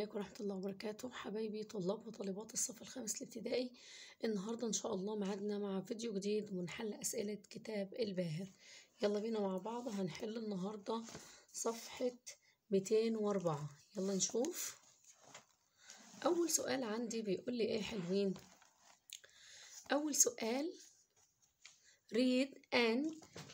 عليكم ورحمة الله وبركاته حبايبي طلاب وطالبات الصف الخامس الابتدائي النهاردة إن شاء الله معادنا مع فيديو جديد ونحل أسئلة كتاب الباهر يلا بينا مع بعض هنحل النهاردة صفحة 204 يلا نشوف أول سؤال عندي بيقول لي إيه حلوين أول سؤال read and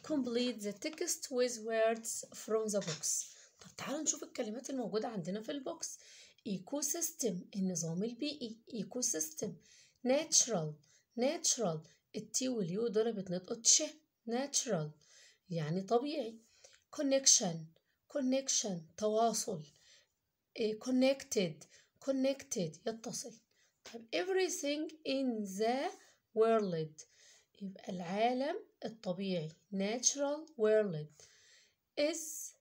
complete the text with words from the books طب تعالوا نشوف الكلمات الموجودة عندنا في البوكس ايكو سيستم النظام البيئي ايكو سيستم ناتشرال ناتشرال التي واليو دول بتنطق تش ناتشرال يعني طبيعي كونكشن كونكشن تواصل كونكتد إيه، كونكتد يتصل طيب everything in the world يبقى العالم الطبيعي natural world is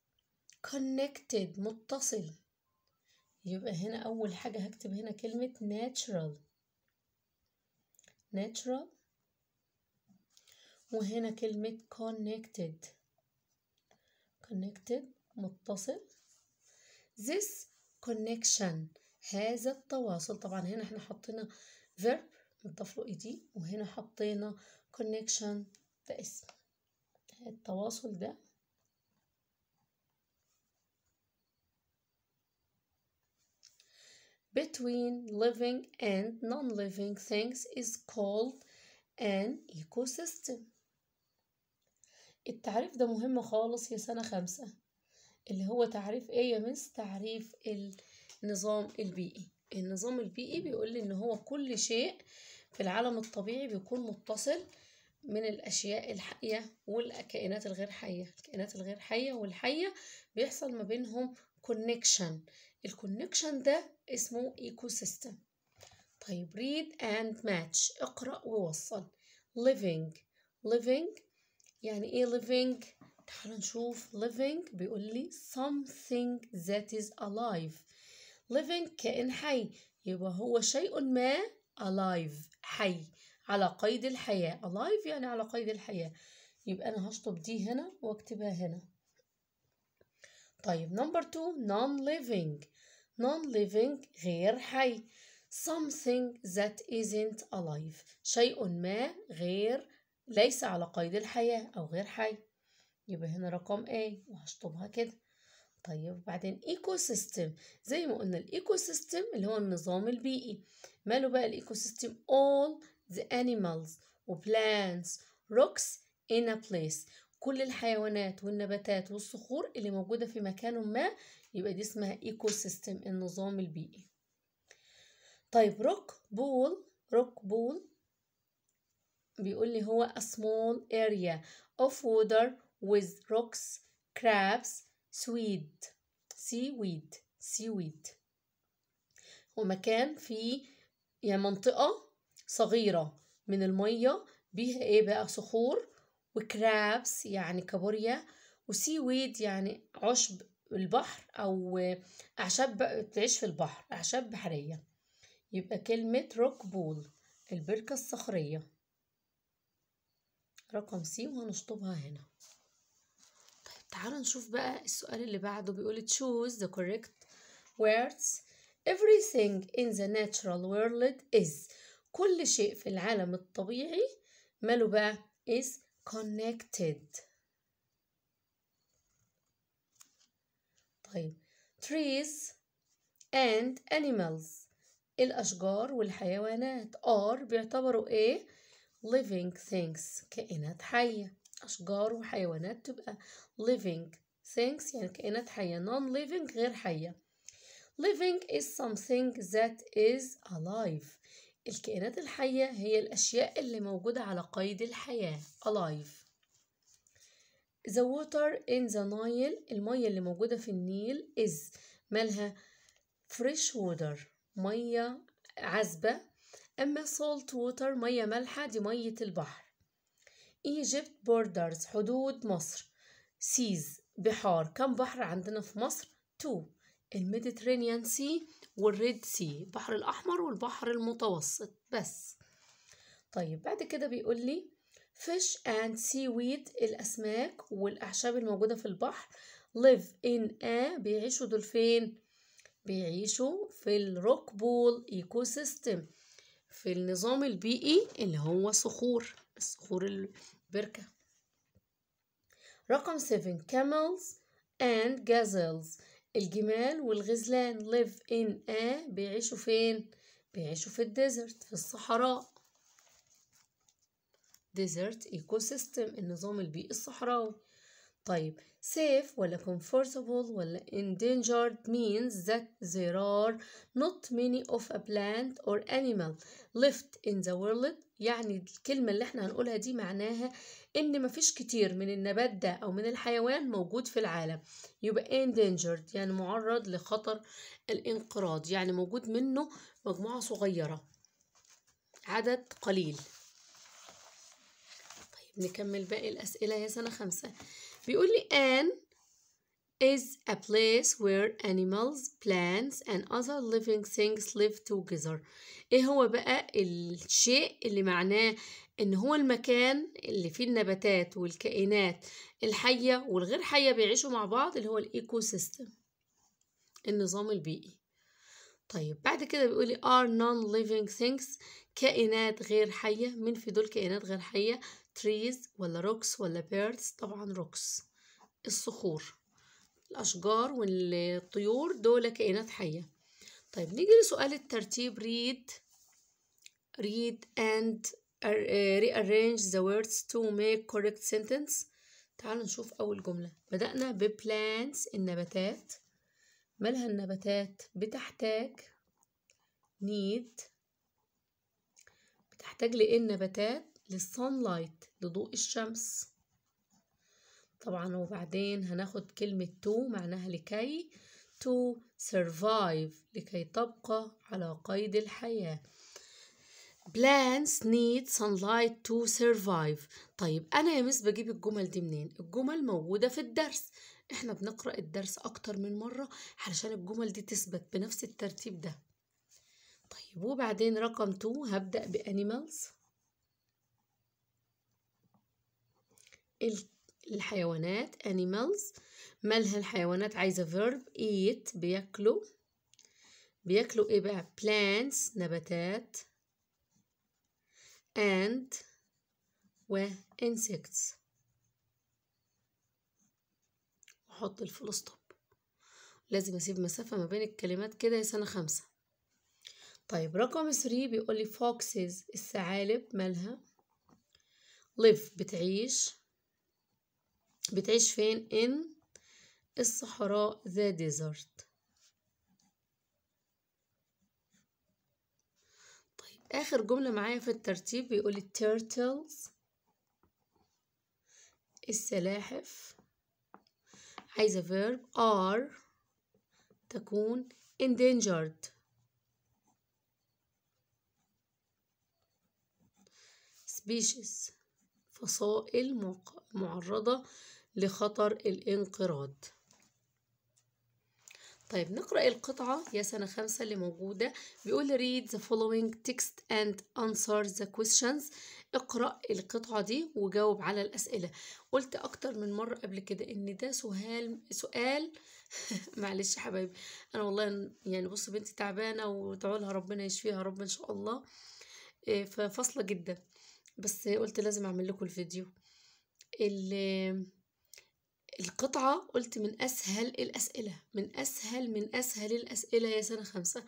connected متصل يبقى هنا أول حاجة هكتب هنا كلمة natural natural وهنا كلمة connected connected متصل this connection هذا التواصل طبعا هنا احنا حطينا verb نضاف له ايدي وهنا حطينا connection ده اسم التواصل ده between living and non-living things is called an ecosystem التعريف ده مهم خالص في سنة خمسة اللي هو تعريف ايه يا مس تعريف النظام البيئي النظام البيئي بيقول لي ان هو كل شيء في العالم الطبيعي بيكون متصل من الاشياء الحيه والكائنات الغير حيه الكائنات الغير حيه والحيه بيحصل ما بينهم كونكشن الكونكشن ده اسمه ايكو سيستم طيب read and match اقرأ ووصل living living يعني ايه living تعالوا نشوف living بيقول لي something that is alive living كائن حي يبقى هو شيء ما alive حي على قيد الحياة alive يعني على قيد الحياة يبقى أنا هشطب دي هنا واكتبها هنا طيب number two non living non-living غير حي something that isn't alive شيء ما غير ليس على قيد الحياة أو غير حي يبقى هنا رقم A وهشطبها كده طيب وبعدين ايكو سيستم زي ما قلنا الايكو سيستم اللي هو النظام البيئي ماله بقى الايكو سيستم all the animals و plants rocks in a place كل الحيوانات والنباتات والصخور اللي موجودة في مكان ما يبقى دي اسمها ايكو سيستم النظام البيئي طيب روك بول روك بول بيقول لي هو a small area of water with rocks crabs seaweed seaweed seaweed هو مكان فيه يعني منطقة صغيرة من المية بيها ايه بقى صخور وكرابس يعني كابوريا وسي ويد يعني عشب البحر أو أعشاب بتعيش في البحر أعشاب بحرية يبقى كلمة روك بول البركة الصخرية رقم سي وهنشطبها هنا طيب تعالوا نشوف بقى السؤال اللي بعده بيقول choose the correct words everything in the natural world is كل شيء في العالم الطبيعي ماله بقى is connected طيب trees and animals الأشجار والحيوانات are بيعتبروا إيه living things كائنات حية أشجار وحيوانات تبقى living things يعني كائنات حية non living غير حية living is something that is alive الكائنات الحية هي الأشياء اللي موجودة على قيد الحياة alive The water in the Nile المية اللي موجودة في النيل is مالها fresh water مية عذبة أما salt water مية مالحة دي مية البحر Egypt borders حدود مصر seas بحار كم بحر عندنا في مصر؟ two الميديترينيان سي والريد سي البحر الأحمر والبحر المتوسط بس طيب بعد كده بيقول لي fish and seaweed الأسماك والأعشاب الموجودة في البحر live in a بيعيشوا دول فين؟ بيعيشوا في الروك بول ايكو سيستم في النظام البيئي اللي هو صخور الصخور البركة رقم 7 camels and gazelles الجمال والغزلان live in a بيعيشوا فين؟ بيعيشوا في الديزرت في الصحراء desert ecosystem النظام البيئي الصحراوي طيب safe ولا comfortable ولا endangered means that there are not many of a plant or animal left in the world يعني الكلمة اللي احنا هنقولها دي معناها ان مفيش كتير من النبات ده او من الحيوان موجود في العالم يبقى endangered يعني معرض لخطر الانقراض يعني موجود منه مجموعة صغيرة عدد قليل نكمل باقي الأسئلة يا سنة خمسة بيقول لي an is a place where animals, plants and other living things live together ايه هو بقى الشيء اللي معناه ان هو المكان اللي فيه النباتات والكائنات الحية والغير حية بيعيشوا مع بعض اللي هو الايكو سيستم النظام البيئي طيب بعد كده بيقولي are non living things كائنات غير حية مين في دول كائنات غير حية trees ولا rocks ولا birds طبعا rocks الصخور الأشجار والطيور دول كائنات حية طيب نيجي لسؤال الترتيب read read and rearrange the words to make correct sentence تعالوا نشوف أول جملة بدأنا ب plants النباتات مالها النباتات بتحتاج need بتحتاج لإيه النباتات للsunlight لضوء الشمس طبعا وبعدين هناخد كلمة to معناها لكي to survive لكي تبقى على قيد الحياة plants need sunlight to survive طيب أنا يا مس بجيب الجمل دي منين؟ الجمل موجودة في الدرس احنا بنقرأ الدرس أكتر من مرة علشان الجمل دي تثبت بنفس الترتيب ده طيب وبعدين رقم 2 هبدأ بأنيمالز الحيوانات animals مالها الحيوانات عايزة verb eat بياكلوا بياكلوا ايه بقى plants نباتات and و insects واحط الفول ستوب لازم اسيب مسافة ما بين الكلمات كده يا سنة خمسة طيب رقم 3 بيقول لي foxes الثعالب مالها live بتعيش بتعيش فين in الصحراء the desert طيب آخر جملة معايا في الترتيب بيقول turtles السلاحف عايزة verb are تكون endangered species فصائل موقع معرضة لخطر الانقراض طيب نقرأ القطعة يا سنة خمسة اللي موجودة بيقول read the following text and answer the questions اقرأ القطعة دي وجاوب على الأسئلة قلت أكتر من مرة قبل كده إن ده سؤال سؤال معلش حبايبي أنا والله يعني بص بنتي تعبانة لها ربنا يشفيها رب إن شاء الله آه، فاصلة جدا بس قلت لازم أعمل لكم الفيديو القطعة قلت من أسهل الأسئلة من أسهل من أسهل الأسئلة يا سنة خمسة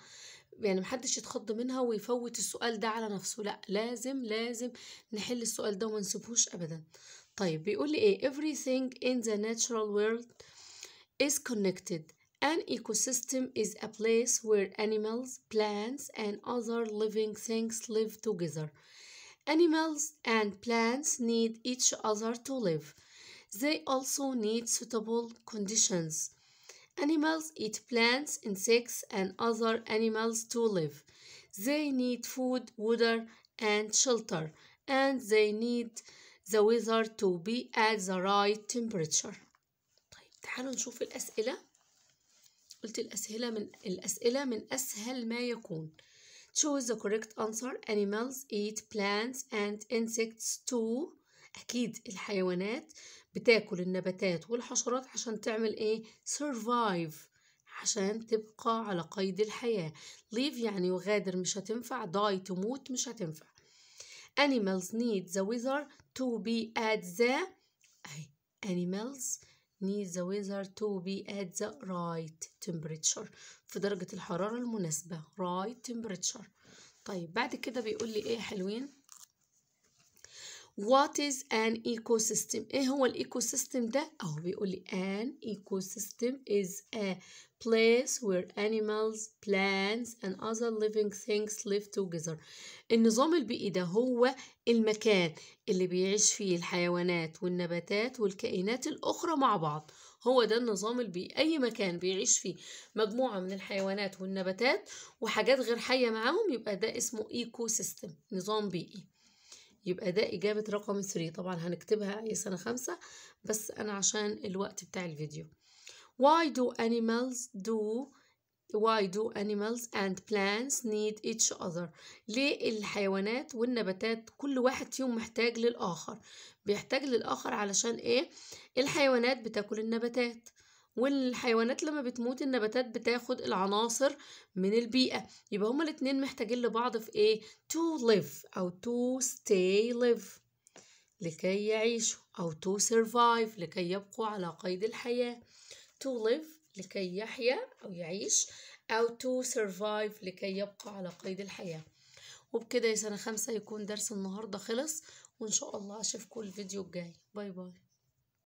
يعني محدش يتخض منها ويفوت السؤال ده على نفسه لا لازم لازم نحل السؤال ده وما أبدا طيب بيقول لي إيه everything in the natural world is connected An ecosystem is a place where animals, plants, and other living things live together. Animals and plants need each other to live. They also need suitable conditions. Animals eat plants, insects, and other animals to live. They need food, water, and shelter, and they need the weather to be at the right temperature. طيب تعالوا نشوف الأسئلة. قلت الأسئلة من الأسئلة من أسهل ما يكون. choose the correct answer animals eat plants and insects too أكيد الحيوانات بتاكل النباتات والحشرات عشان تعمل إيه survive عشان تبقى على قيد الحياة leave يعني يغادر مش هتنفع die تموت مش هتنفع animals need the weather to be at the animals needs the weather to be at the right temperature في درجة الحرارة المناسبة right temperature طيب بعد كده بيقول لي ايه حلوين What is an ecosystem? إيه هو الإيكو سيستم ده؟ أهو بيقول لي an ecosystem is a place where animals, plants and other living things live together. النظام البيئي ده هو المكان اللي بيعيش فيه الحيوانات والنباتات والكائنات الأخرى مع بعض. هو ده النظام البيئي أي مكان بيعيش فيه مجموعة من الحيوانات والنباتات وحاجات غير حية معاهم يبقى ده اسمه ايكو سيستم نظام بيئي يبقى ده إجابة رقم 3 طبعا هنكتبها أي سنة خمسة بس أنا عشان الوقت بتاع الفيديو Why do animals do Why do animals and plants need each other ليه الحيوانات والنباتات كل واحد فيهم محتاج للآخر بيحتاج للآخر علشان إيه الحيوانات بتاكل النباتات والحيوانات لما بتموت النباتات بتاخد العناصر من البيئة يبقى هما الاتنين محتاجين لبعض في ايه to live أو to stay live لكي يعيشوا أو to survive لكي يبقوا على قيد الحياة to live لكي يحيا أو يعيش أو to survive لكي يبقى على قيد الحياة وبكده يا سنة خمسة يكون درس النهاردة خلص وإن شاء الله أشوفكم الفيديو الجاي باي باي